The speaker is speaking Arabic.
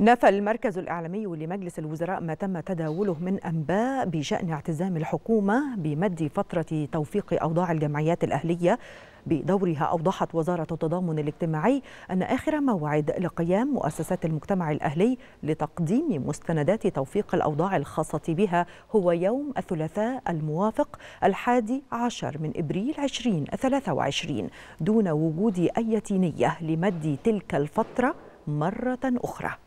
نفى المركز الإعلامي لمجلس الوزراء ما تم تداوله من أنباء بشأن اعتزام الحكومة بمد فترة توفيق أوضاع الجمعيات الأهلية بدورها أوضحت وزارة التضامن الاجتماعي أن آخر موعد لقيام مؤسسات المجتمع الأهلي لتقديم مستندات توفيق الأوضاع الخاصة بها هو يوم الثلاثاء الموافق الحادي عشر من إبريل 2023 دون وجود أي نية لمد تلك الفترة مرة أخرى